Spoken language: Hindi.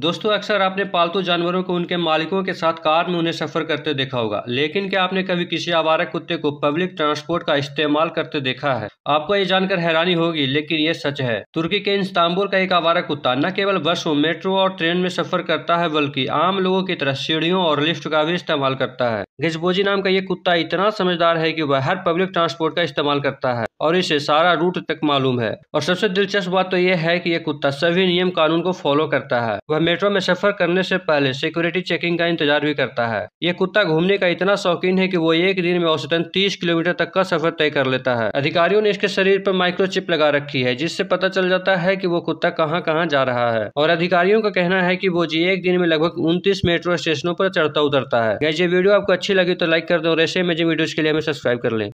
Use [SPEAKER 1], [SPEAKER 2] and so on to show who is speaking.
[SPEAKER 1] दोस्तों अक्सर आपने पालतू जानवरों को उनके मालिकों के साथ कार में उन्हें सफ़र करते देखा होगा लेकिन क्या आपने कभी किसी आवारा कुत्ते को पब्लिक ट्रांसपोर्ट का इस्तेमाल करते देखा है आपको ये जानकर हैरानी होगी लेकिन ये सच है तुर्की के इस्तांबुल का एक आवारा कुत्ता न केवल बसों मेट्रो और ट्रेन में सफर करता है बल्कि आम लोगों की तरह सीढ़ियों और लिफ्ट का भी इस्तेमाल करता है गजबोजी नाम का ये कुत्ता इतना समझदार है कि वह हर पब्लिक ट्रांसपोर्ट का इस्तेमाल करता है और इसे सारा रूट तक मालूम है और सबसे दिलचस्प बात तो यह है कि यह कुत्ता सभी नियम कानून को फॉलो करता है वह मेट्रो में सफर करने से पहले सिक्योरिटी चेकिंग का इंतजार भी करता है यह कुत्ता घूमने का इतना शौकीन है की वो एक दिन में औसतन तीस किलोमीटर तक का सफर तय कर लेता है अधिकारियों ने इसके शरीर पर माइक्रोचिप लगा रखी है जिससे पता चल जाता है की वो कुत्ता कहाँ कहाँ जा रहा है और अधिकारियों का कहना है की वो जी एक दिन में लगभग उनतीस मेट्रो स्टेशनों पर चढ़ता उतरता है ये वीडियो आपको अच्छी अच्छी लगी तो लाइक कर दो और ऐसे इमेजिंग वीडियोज़ के लिए हमें सब्सक्राइब कर लें